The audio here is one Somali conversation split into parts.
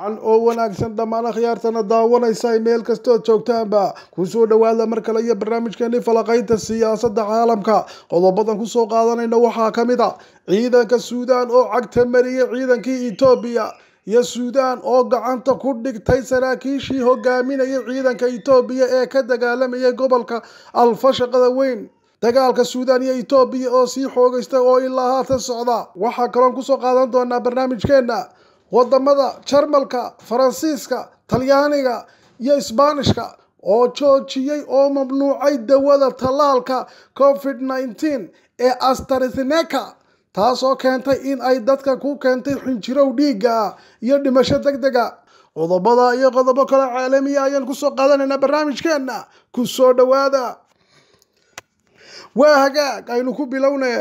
an oo wanaagsan dhammaan akhyaartana daawanaysay meel kastood joogtaanba kusoo dhowaada mar kale iyo barnaamijkeeni falaqaynta siyaasadda caalamka qodobadan kusoo qaadanayna waxaa ka mid a ah ciidanka suudaan oo cagta mariyey ciidankii etoobiya iyo suudaan oo gacanta ku dhigtay saraakiishii hogaaminayay ciidanka etoobiya ee ka dagaalamayay gobolka alfashaqada weyn dagaalka suudaan iyo etoobiya oo sii xoogaystay oo ilaa haata socda waxaa kaloon kusoo qaadan doonaa barnaamijkeenna wadamada jarmalka faransiiska talyaaniga iyo isbaanishka oo joojiyey oo mamnuucay dawada tallaalka covid nineteen ee astrazeneca taasoo keentay in ay dadka ku keentay xinjirow dhiiga iyo dhimasho deg dega ah. qodobada iyo qodobo kale caalamiya ah ayaan kusoo qaadanaynaa barnaamijkeenna kusoo dhowaada waa hagaag aynu ku bilownay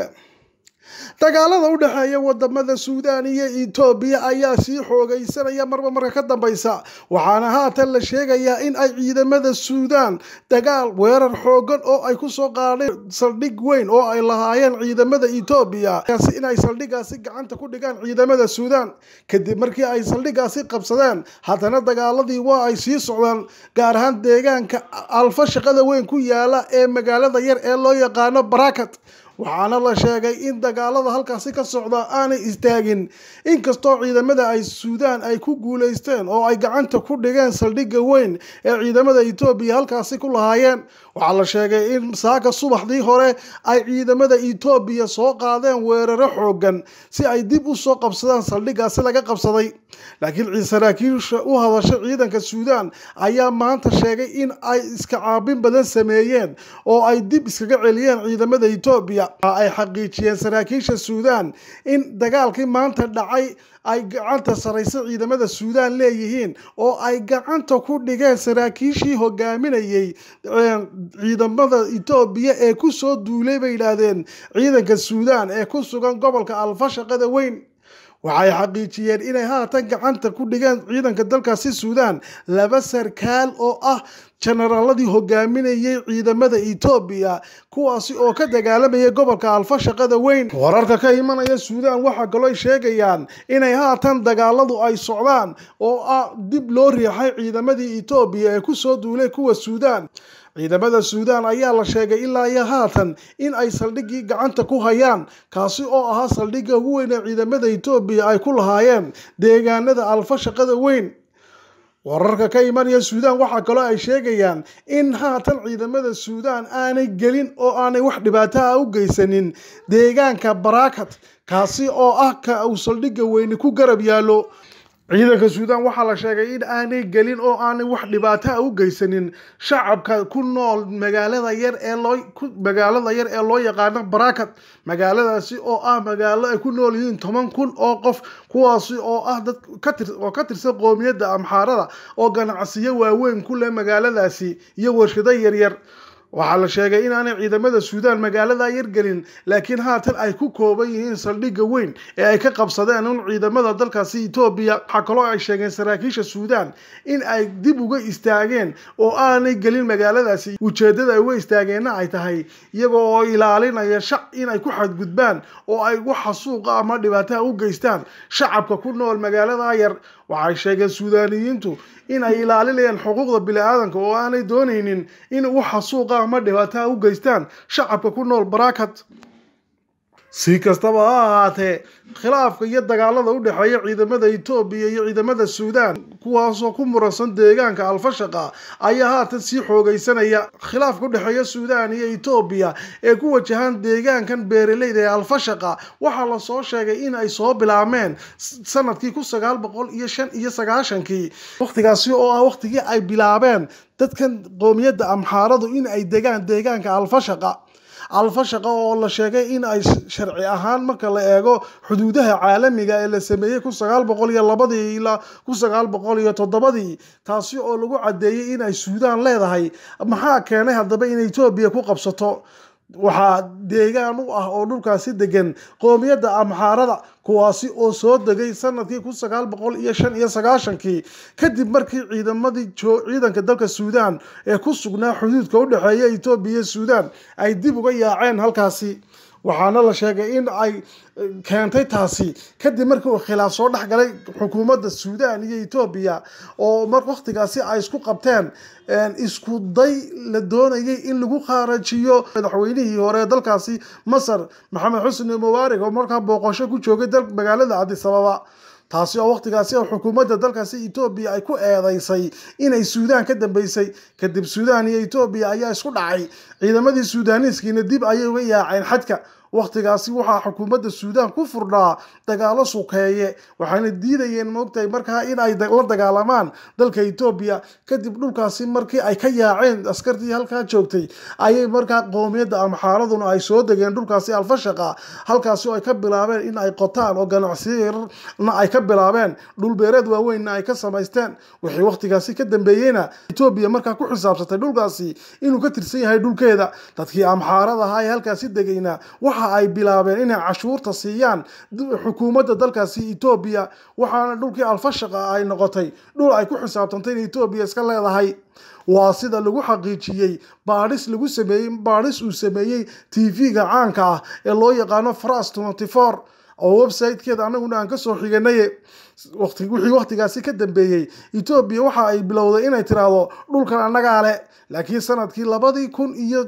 dagaalada u dhexeeya wadamada suudaan iyo itoobiya ayaa sii xoogaysanaya marba marka ka dambaysa waxaana haatan la sheegayaa in ay ciidamada suudaan dagaal weerar xooggan oo ay kusoo qaadheen saldhig weyn oo ay lahaayeen ciidamada itoobiya inay saldhiggaasi gacanta ku dhigaan ciidamada suudaan kadib markii ay saldhiggaasi qabsadeen haddana dagaaladii waa ay sii socdaan gaar ahaan deegaanka alfa shaqada weyn ku yaala ee magaalada yar ee loo yaqaano barakat waxaana la sheegay in dagaalada halkaasi ka socda aanay istaagin inkastoo ciidamada ay suudaan ay ku guulaysteen oo ay gacanta ku dhigeen saldhigga weyn ee ciidamada etoobiya halkaasi ku lahaayeen waxaa la sheegay in saaka subaxdii hore ay ciidamada etoobiya soo qaadeen weeraro xooggan si ay dib u soo qabsadaan saldhiggaasi laga qabsaday laakiin saraakiisha u hadasha ciidanka suudaan ayaa maanta sheegay in ay iska caabin badan sameeyeen oo ay dib iskaga celiyeen ciidamada etoobiya ay xaqiijiyeen saraakiisha suudaan in dagaalkii maanta dhacay ay gacanta saraysa ciidamada suudaan leeyihiin oo ay gacanta ku dhigeen saraakiishii hogaaminayey ciidamada itoobiya ee ku soo duulay bay yidhaahdeen ciidanka suudaan ee ku sugan gobolka alfashaqada weyn waxay xaqiijiyeen inay haatan gacanta ku dhigeen ciidanka dalkaasi suudaan laba sarkaal oo ah jenaraaladii hogaaminayay ciidamada etoobiya kuwaasi oo ka dagaalamayay gobolka alfa shaqada weyn wararka ka imanaya suudaan waxaa kalooy sheegayaan inay haatan dagaaladu ay socdaan oo ah dib loo riixay ciidamadii etoobiya ee kusoo duulay kuwa suudaan ciidamada suudaan ayaa la sheegay ilaa iyo haatan in ay saldhiggii gacanta ku hayaan kaasi oo ahaa saldhigga ugu weyn ee ciidamada etoobiya itoobiya ay ku lahaayeen deegaanada alfa shaqada weyn wararka ka imanaya suudaan waxaa kaloo ay sheegayaan in haatan ciidamada suudaan aanay gelin oo aanay wax dhibaataha u geysanin deegaanka baraakat kaasi oo ah ka uu saldhigga weyne ku garab yaallo ciidanka suudaan waxaa la sheegay in aanay gelin oo aanay wax dhibaataa u geysanin shacabka ku nool magaalada yar ee magaalada yar ee loo yaqaano barakat magaaladaasi oo ah magaalo ay ku nool yihiin toban kun oo qof kuwaasi oo ah dad oo ka tirsan qoomiyadda amxaarada oo ganacsiyo waaweyn ku leh magaaladaasi iyo warshado yaryar waxaa la sheegay inaanay ciidamada suudaan magaaladaa yargelin laakiin haatan ay ku kooban yihiin saldhigga weyn ee ay ka qabsadeen un ciidamada dalkaasi etoobiya waxaa kaloo ay sheegeen saraakiisha suudaan in ay dib uga istaageen oo aanay gelin magaaladaasi ujeeddada ay uga istaageenna ay tahay iyagoo oo ilaalinaya shac inay ku xadgudbaan oo ay wax xasuuqa ama dhibaataha u geystaan shacabka ku nool magaalada yar waxay sheegeen suudaaniyiintu inay ilaalinayaan xuquuqda bili-aadanka oo aanay doonaynin in u xasuuq ah ama dhibaato u geystaan shacabka ku nool baraakat si kastaba ha ahaatee khilaafka iyo dagaalada u dhexeeya ciidamada etoobiya iyo ciidamada suudaan kuwaasoo ku muransan deegaanka alfashaqa ayaa haatan sii xoogaysanaya khilaafka u dhexeeya suudaan iyo etoobiya ee ku wajahan deegaankan beeraleyda ee alfashaqa waxaa lasoo sheegay in ay soo bilaabmeen sanadkii kun sagaal boqol iyo shan iyo sagaashankii wakhtigaasi oo ah wakhtigii ay bilaabeen dadkan qoomiyadda amxaaradu in ay degaan deegaanka alfashaqa calfo shaqo oo la sheegay in ay sharci ahaan marka la eego xuduudaha caalamiga ee la sameeyey kun sagaal boqol iyo labadii ilaa kun sagaal boqol iyo toddobadii taasi oo lagu cadeeyey inay suudaan leedahay maxaa keenay haddaba in etoobiya ku qabsato waxaa deegaan u ah oo dhulkaasi degan qoomiyadda amxaarada kuwaasi oo soo degay sanadkii kun sagaal boqol iyo shan iyo sagaashankii kadib markii ciidamadii ciidanka dalka suudaan ee ku sugnaa xuduudka u dhexeeya etoobiya iyo suudaan ay dib uga yaaceen halkaasi waxaana la sheegay in ay eh, keentay taasi kadib markii uu khilaaf soo dhex galay xukuumadda suudan iyo etoobiya oo mar waktigaasi ay isku qabteen isku day la doonayay in lagu kharajiyo madaxweynihii hore dalkaasi masar maxamed xusni mubaarig oo markaa booqosho ku joogay magaalada cabdisababa taasi oo wakhtigaasi xukuumadda dalkaasi etoobiya ay ku eedaysay inay suudaan ka dambeysay kadib suudaan iyo etoobiya ayaa isku dhacay ciidamadii suudaniiskiina dib ayay uga yaaceen xadka waqtigaasi waxaa xukuumadda suudaan ku furnaa dagaalo sukeeye waxaana diidayeen moogtahay markaa in ay la dagaalamaan dalka etoobiya kadib dhulkaasi markii ay ka yaaceen askartii halkaa joogtay ayay markaa qoomiyadda amxaaraduna ay soo degeen dhulkaasi alfashaqa halkaasi oo ay ka bilaabeen in ay qotaan oo ganacsiyana ay ka bilaabeen dhulbeereed waaweynna ay ka samaysteen wixii wakhtigaasi ka dambeeyeyna etoobiya markaa ku xisaabsatay dhulkaasi inuu ka tirsan yahay dhulkeeda dadkii amxaarada ahaa ee halkaasi degayna waxa waxa ay bilaabeen inay cashuurta siiyaan xukuumadda dalkaasi etoobiya waxaana dhulkii alfashaqa ah ay noqotay dhul ay ku xisaabtantay in etoobiya iska leedahay waa sida lagu xaqiijiyey baadhis lagu sameeyey baadhis uu sameeyey t v ga caanka ah ee loo yaqaano fras tenty four oo websitekeeda anaguna aan kasoo xiganay wixii waktigaasi ka dambeeyey etoobiya waxa ay bilowday inay tiraahdo dhulkan annagaale le laakiin sanadkii labadii kun iyo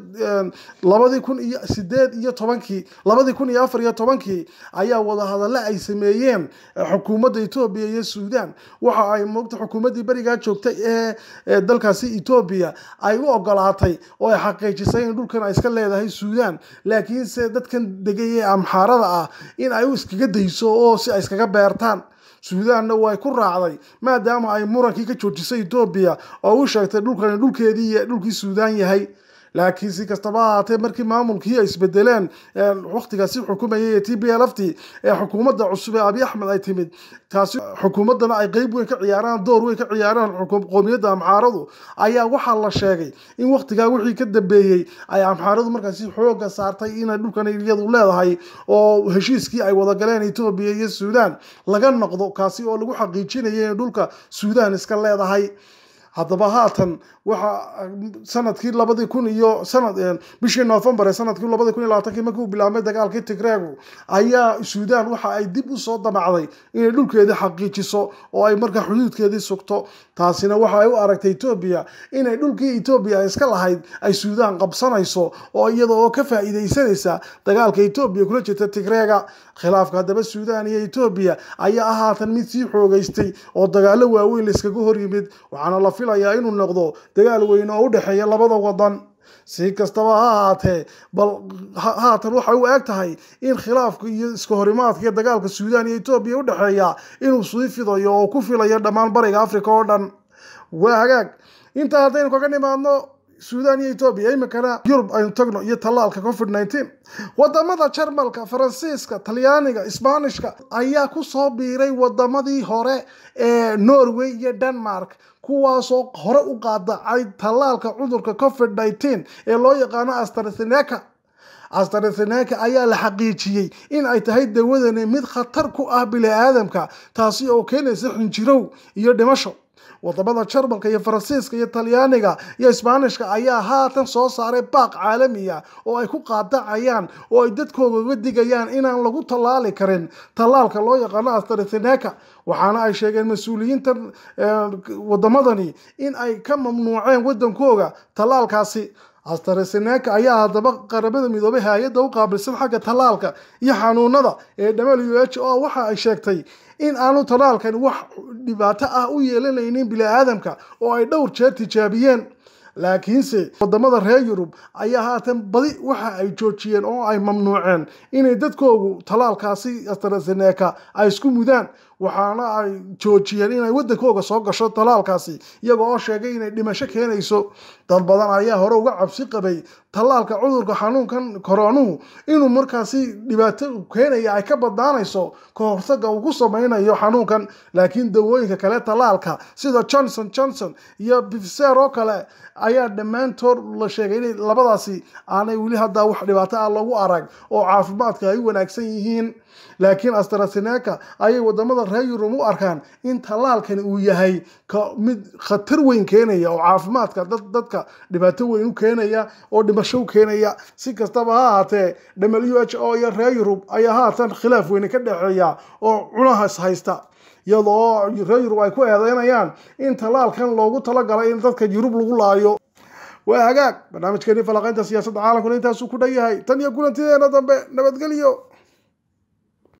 labadii kun iyo sideed iyo tobankii labadii kun iyo afar iyo tobankii ayaa wadahadallo ay sameeyeen xukuumadda etoobiya iyo suudaan waxa ay moogta xukuumaddii berigaa joogtay ee dalkaasi etoobiya ay u ogolaatay oo ay xaqiijisay in dhulkan ay iska leedahay suudaan laakiinse dadkan degayee amxaarada ah in ay u iskaga dayso oo si ay iskaga beertaan suudaanna way ku raacday maadaama ay murankii ka joojisay etoobiya oo u sheegtay dhulkani dhulkeedii dhulkii suudaan yahay laakiin si kastaba ahaatee markii maamulkii ay isbedeleen waktigaasi xukumayay t b lafti ee xukuumadda cusub ee abi axmed ay timid taasi xukuumaddana ay qeyb weyn ka ciyaaraan door weyn ka ciyaaraan qoomiyadda amxaaradu ayaa waxaa la sheegay in waktigaa wixii ka dambeeyey ay amxaaradu markaasi xooga saartay inay dhulkan iyadu leedahay oo heshiiskii ay wadagaleen etoobiya iyo suudaan laga noqdo kaasi oo lagu xaqiijinaya inay dhulka suudaan iska leedahay haddaba haatan waxa sanadkii labadii kun iyo sanad eh, bishii novembar ee sanadkii labadii kun iyo labaatankii markii uu bilaabmay dagaalkii tigreegu ayaa suudaan waxa ay dib usoo damacday inay dhulkeedii xaqiijiso oo ay markaa xuduudkeedii sugto taasina waxa ay u aragtay etoobiya inay dhulkii etoobiya iska lahayd ay suudaan qabsanayso oo iyada oo ka faa'iidaysanaysa dagaalka etoobiya kula jirta tigreega khilaafka haddaba suudaan iyo etoobiya ayaa ah mid sii xoogaystay oo dagaalo waaweyn la iskaga horyimid waxaana la filayaa inuu noqdo dagaal weyn oo u dhexeeya labada wadan si kastaba ha ahaatee bal haatan waxa u eeg tahay in khilaafka iyo iska horimaadka iyo dagaalka suudaan iyo etoobiya u dhexeeya inuu sii fidayo oo ku filayo dhammaan bariga africa oo dhan waa hagaag intaa haddaynu kaga nimaadno suudaan iyo etoobiya iminkana yurub aynu tagno iyo tallaalka covid nneteen wadamada jarmalka faransiiska talyaaniga isbaanishka ayaa kusoo biiray wadamadii hore ee norway iyo denmark kuwaasoo hore u qaadacay tallaalka cudurka covid nneteen ee loo yaqaano astraseneka astraseneka ayaa la xaqiijiyey in ay tahay dawadani mid khatar ku ah bini aadamka taasi oo keenaysa xinjirow iyo dhimasho wadamada jarmalka iyo faransiiska iyo talyaaniga iyo isbaanishka ayaa haatan soo saaray baaq caalamiya oo ay ku qaadacayaan oo ay dadkooda uga digayaan inaan lagu tallaali karin tallaalka loo yaqaano astaritineka waxaana ay sheegeen mas-uuliyiinta eh, wadamadani in ay ka mamnuuceen waddankooga tallaalkaasi astare ayaa haddaba qaramada midoobe hay-adda u qaabilsan xagga tallaalka iyo xanuunada ee w h o waxa ay sheegtay in aanu tallaalkan wax dhibaato ah u yeelanaynin bini-aadamka oo ay dhowr jeer tijaabiyeen laakiinse wadamada reer yurub ayaa haatan badi waxa ay joojiyeen oo ay mamnuuceen inay dadkoogu tallaalkaasi astaraseneca ay isku mudaan waxaana ay joojiyeen inay waddankooga soo gasho talaalkaasi iyaga oo sheegay inay dhimasho keenayso dad badan ayaa hore uga cabsi qabay tallaalka cudurka xanuunkan koroonuhu inuu markaasi dhibaato keenaya ay ka badaanayso ka hortaga samaynayo xanuunkan laakiin dawooyinka kale tallaalka sida johnson johnson iyo bifser oo kale ayaa dhammaantood la sheegay inay labadaasi aanay weli haddaa wax dhibaato ah lagu arag oo caafimaadka ay u wanaagsan yihiin laakiin astraseneca ayay wadamada reer yurub u arkaan in tallaalkani uu yahay mid khatar weyn keenaya oo caafimaadka dadka dhibaato weyn u keenaya oo dhimasho u keenaya si kastaba ha ahaatee w h o iyo reer yurub ayaa haatan khilaaf weyne ka dhexeeya oo cunahas haysta iyadoo reer yurub ay ku eedeynayaan in tallaalkan loogu talagalay in dadka yurub lagu laayo waa hagaag barnaamijkeeni falaqaynta siyaasadda caalamkuna intaasuu ku dhan yahay tan iyo kulantideena dambe nabadgelyo